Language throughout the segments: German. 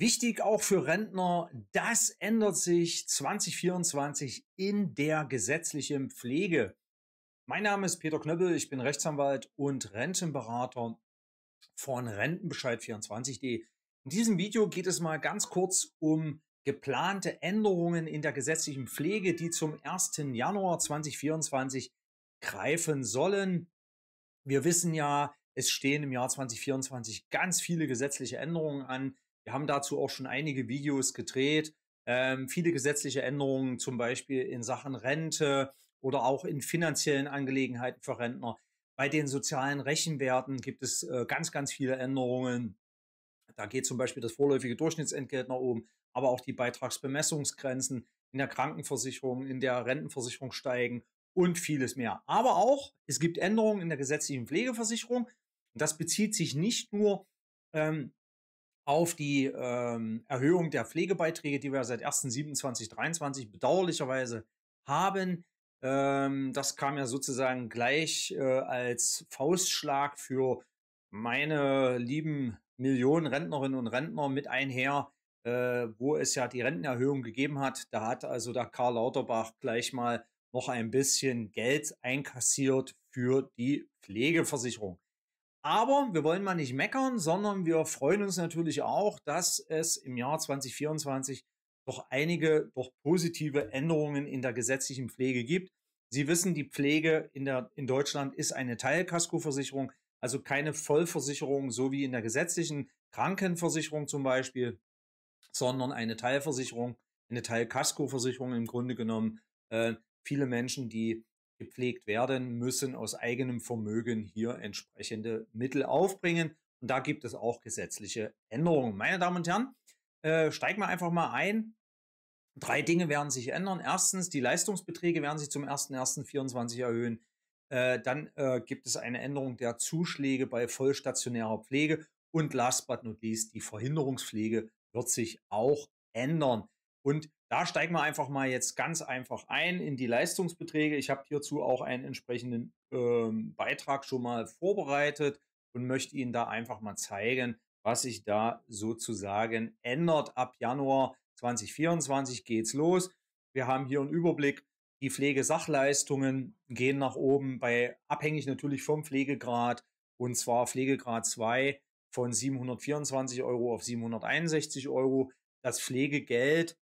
Wichtig auch für Rentner, das ändert sich 2024 in der gesetzlichen Pflege. Mein Name ist Peter Knöppel, ich bin Rechtsanwalt und Rentenberater von Rentenbescheid24.de. In diesem Video geht es mal ganz kurz um geplante Änderungen in der gesetzlichen Pflege, die zum 1. Januar 2024 greifen sollen. Wir wissen ja, es stehen im Jahr 2024 ganz viele gesetzliche Änderungen an wir haben dazu auch schon einige Videos gedreht. Ähm, viele gesetzliche Änderungen, zum Beispiel in Sachen Rente oder auch in finanziellen Angelegenheiten für Rentner. Bei den sozialen Rechenwerten gibt es äh, ganz, ganz viele Änderungen. Da geht zum Beispiel das vorläufige Durchschnittsentgelt nach oben, aber auch die Beitragsbemessungsgrenzen in der Krankenversicherung, in der Rentenversicherung steigen und vieles mehr. Aber auch, es gibt Änderungen in der gesetzlichen Pflegeversicherung. Und das bezieht sich nicht nur ähm, auf die ähm, Erhöhung der Pflegebeiträge, die wir seit 1.7.2023 bedauerlicherweise haben. Ähm, das kam ja sozusagen gleich äh, als Faustschlag für meine lieben Millionen Rentnerinnen und Rentner mit einher, äh, wo es ja die Rentenerhöhung gegeben hat. Da hat also der Karl Lauterbach gleich mal noch ein bisschen Geld einkassiert für die Pflegeversicherung. Aber wir wollen mal nicht meckern, sondern wir freuen uns natürlich auch, dass es im Jahr 2024 doch einige doch positive Änderungen in der gesetzlichen Pflege gibt. Sie wissen, die Pflege in, der, in Deutschland ist eine Teilkaskoversicherung, also keine Vollversicherung, so wie in der gesetzlichen Krankenversicherung zum Beispiel, sondern eine Teilversicherung, eine Teilkaskoversicherung im Grunde genommen. Äh, viele Menschen, die gepflegt werden, müssen aus eigenem Vermögen hier entsprechende Mittel aufbringen. Und da gibt es auch gesetzliche Änderungen. Meine Damen und Herren, äh, steigen wir einfach mal ein. Drei Dinge werden sich ändern. Erstens, die Leistungsbeträge werden sich zum 1.1.24 erhöhen. Äh, dann äh, gibt es eine Änderung der Zuschläge bei vollstationärer Pflege. Und last but not least, die Verhinderungspflege wird sich auch ändern. Und da steigen wir einfach mal jetzt ganz einfach ein in die Leistungsbeträge. Ich habe hierzu auch einen entsprechenden ähm, Beitrag schon mal vorbereitet und möchte Ihnen da einfach mal zeigen, was sich da sozusagen ändert. Ab Januar 2024 geht's los. Wir haben hier einen Überblick. Die Pflegesachleistungen gehen nach oben bei abhängig natürlich vom Pflegegrad und zwar Pflegegrad 2 von 724 Euro auf 761 Euro. Das Pflegegeld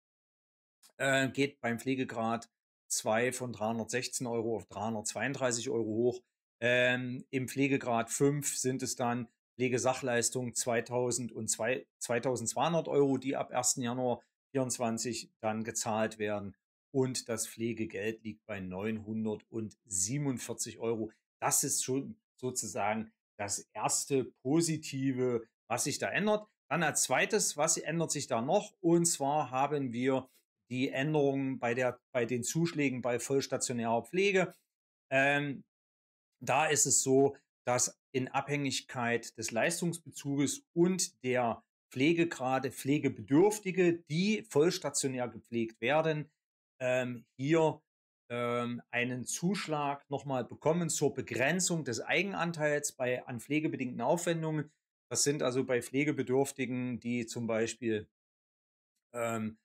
äh, geht beim Pflegegrad 2 von 316 Euro auf 332 Euro hoch. Ähm, Im Pflegegrad 5 sind es dann Pflegesachleistungen 2000 und 2200 Euro, die ab 1. Januar 2024 dann gezahlt werden. Und das Pflegegeld liegt bei 947 Euro. Das ist schon sozusagen das erste positive, was sich da ändert. Dann als zweites, was ändert sich da noch? Und zwar haben wir die Änderungen bei, der, bei den Zuschlägen bei vollstationärer Pflege. Ähm, da ist es so, dass in Abhängigkeit des Leistungsbezuges und der Pflegegrade Pflegebedürftige, die vollstationär gepflegt werden, ähm, hier ähm, einen Zuschlag nochmal bekommen zur Begrenzung des Eigenanteils bei an pflegebedingten Aufwendungen. Das sind also bei Pflegebedürftigen, die zum Beispiel ähm,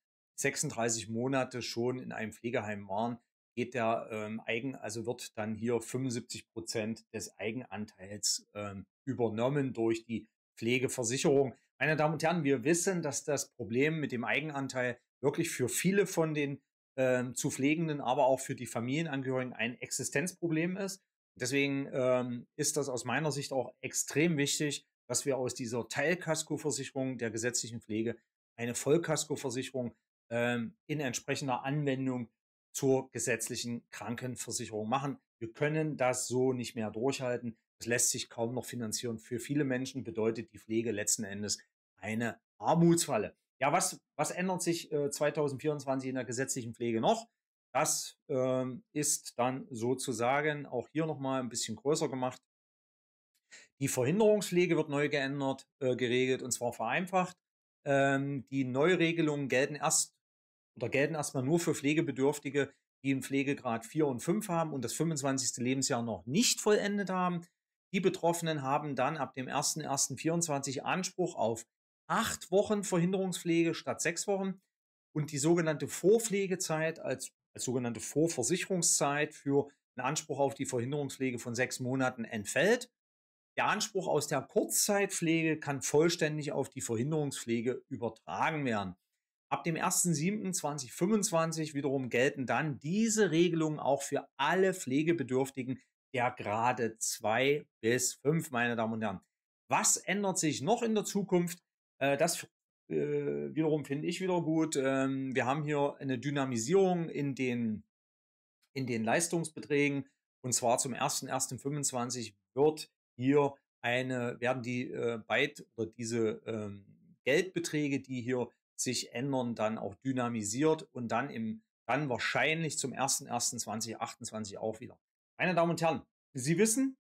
36 Monate schon in einem Pflegeheim waren, geht der ähm, Eigen, also wird dann hier 75 Prozent des Eigenanteils ähm, übernommen durch die Pflegeversicherung. Meine Damen und Herren, wir wissen, dass das Problem mit dem Eigenanteil wirklich für viele von den ähm, zu Pflegenden, aber auch für die Familienangehörigen ein Existenzproblem ist. Deswegen ähm, ist das aus meiner Sicht auch extrem wichtig, dass wir aus dieser Teilkaskoversicherung der gesetzlichen Pflege eine Vollkaskoversicherung ähm, in entsprechender Anwendung zur gesetzlichen Krankenversicherung machen. Wir können das so nicht mehr durchhalten. Es lässt sich kaum noch finanzieren. Für viele Menschen bedeutet die Pflege letzten Endes eine Armutsfalle. Ja, was, was ändert sich äh, 2024 in der gesetzlichen Pflege noch? Das ähm, ist dann sozusagen auch hier nochmal ein bisschen größer gemacht. Die Verhinderungspflege wird neu geändert, äh, geregelt und zwar vereinfacht. Ähm, die Neuregelungen gelten erst oder gelten erstmal nur für Pflegebedürftige, die einen Pflegegrad 4 und 5 haben und das 25. Lebensjahr noch nicht vollendet haben. Die Betroffenen haben dann ab dem 01.01.24 Anspruch auf acht Wochen Verhinderungspflege statt sechs Wochen und die sogenannte Vorpflegezeit als, als sogenannte Vorversicherungszeit für einen Anspruch auf die Verhinderungspflege von sechs Monaten entfällt. Der Anspruch aus der Kurzzeitpflege kann vollständig auf die Verhinderungspflege übertragen werden. Ab dem 1.7.2025 wiederum gelten dann diese Regelungen auch für alle Pflegebedürftigen der Grade 2 bis 5, meine Damen und Herren. Was ändert sich noch in der Zukunft? Äh, das äh, wiederum finde ich wieder gut. Ähm, wir haben hier eine Dynamisierung in den, in den Leistungsbeträgen. Und zwar zum 1.1.25 wird hier eine, werden die äh, beid oder diese ähm, Geldbeträge, die hier sich ändern, dann auch dynamisiert und dann im dann wahrscheinlich zum 01.01.2028 auch wieder. Meine Damen und Herren, Sie wissen,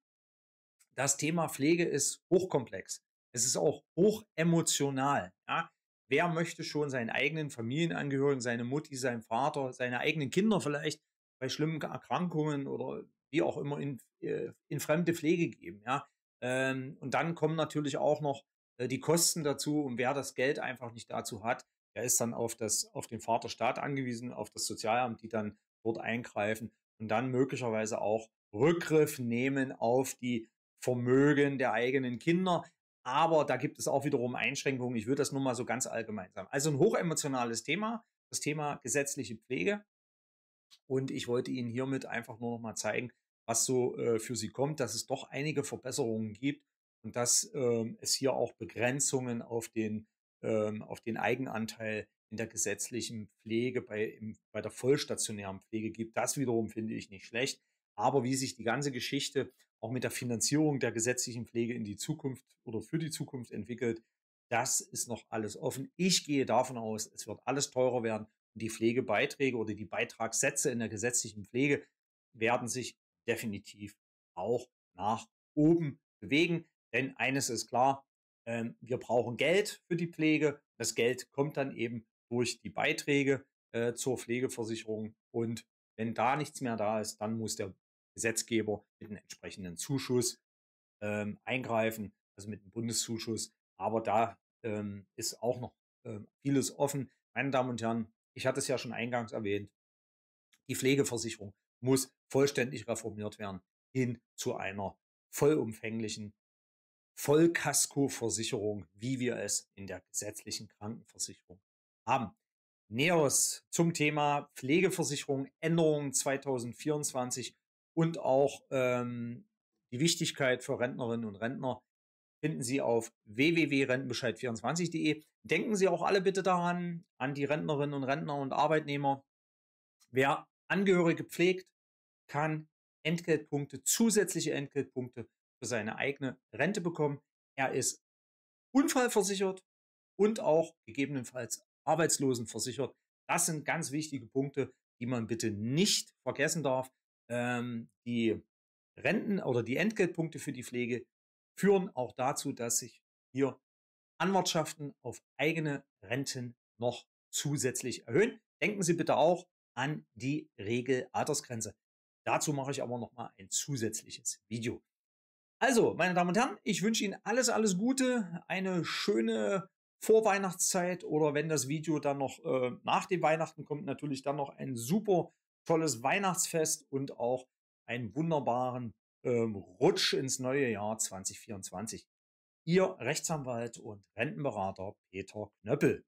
das Thema Pflege ist hochkomplex. Es ist auch hochemotional. Ja? Wer möchte schon seinen eigenen Familienangehörigen, seine Mutti, seinen Vater, seine eigenen Kinder vielleicht bei schlimmen Erkrankungen oder wie auch immer in, äh, in fremde Pflege geben? Ja? Ähm, und dann kommen natürlich auch noch äh, die Kosten dazu und wer das Geld einfach nicht dazu hat, der ist dann auf das, auf den Vaterstaat angewiesen, auf das Sozialamt, die dann dort eingreifen und dann möglicherweise auch Rückgriff nehmen auf die Vermögen der eigenen Kinder. Aber da gibt es auch wiederum Einschränkungen. Ich würde das nur mal so ganz allgemein sagen. Also ein hochemotionales Thema, das Thema gesetzliche Pflege. Und ich wollte Ihnen hiermit einfach nur noch mal zeigen, was so äh, für Sie kommt, dass es doch einige Verbesserungen gibt und dass ähm, es hier auch Begrenzungen auf den, ähm, auf den Eigenanteil in der gesetzlichen Pflege bei, im, bei der vollstationären Pflege gibt. Das wiederum finde ich nicht schlecht. Aber wie sich die ganze Geschichte auch mit der Finanzierung der gesetzlichen Pflege in die Zukunft oder für die Zukunft entwickelt, das ist noch alles offen. Ich gehe davon aus, es wird alles teurer werden und die Pflegebeiträge oder die Beitragssätze in der gesetzlichen Pflege werden sich definitiv auch nach oben bewegen. Denn eines ist klar, ähm, wir brauchen Geld für die Pflege. Das Geld kommt dann eben durch die Beiträge äh, zur Pflegeversicherung. Und wenn da nichts mehr da ist, dann muss der Gesetzgeber mit einem entsprechenden Zuschuss ähm, eingreifen, also mit einem Bundeszuschuss. Aber da ähm, ist auch noch vieles offen. Meine Damen und Herren, ich hatte es ja schon eingangs erwähnt, die Pflegeversicherung muss vollständig reformiert werden hin zu einer vollumfänglichen Vollkaskoversicherung, wie wir es in der gesetzlichen Krankenversicherung haben. Neos zum Thema Pflegeversicherung, Änderungen 2024 und auch ähm, die Wichtigkeit für Rentnerinnen und Rentner finden Sie auf www.rentenbescheid24.de. Denken Sie auch alle bitte daran, an die Rentnerinnen und Rentner und Arbeitnehmer. Wer Angehörige pflegt, kann Entgeltpunkte, zusätzliche Entgeltpunkte für seine eigene Rente bekommen. Er ist unfallversichert und auch gegebenenfalls arbeitslosenversichert. Das sind ganz wichtige Punkte, die man bitte nicht vergessen darf. Ähm, die Renten oder die Entgeltpunkte für die Pflege führen auch dazu, dass sich hier Anwartschaften auf eigene Renten noch zusätzlich erhöhen. Denken Sie bitte auch an die Regel Altersgrenze. Dazu mache ich aber nochmal ein zusätzliches Video. Also, meine Damen und Herren, ich wünsche Ihnen alles, alles Gute, eine schöne Vorweihnachtszeit oder wenn das Video dann noch äh, nach dem Weihnachten kommt, natürlich dann noch ein super tolles Weihnachtsfest und auch einen wunderbaren ähm, Rutsch ins neue Jahr 2024. Ihr Rechtsanwalt und Rentenberater Peter Knöppel.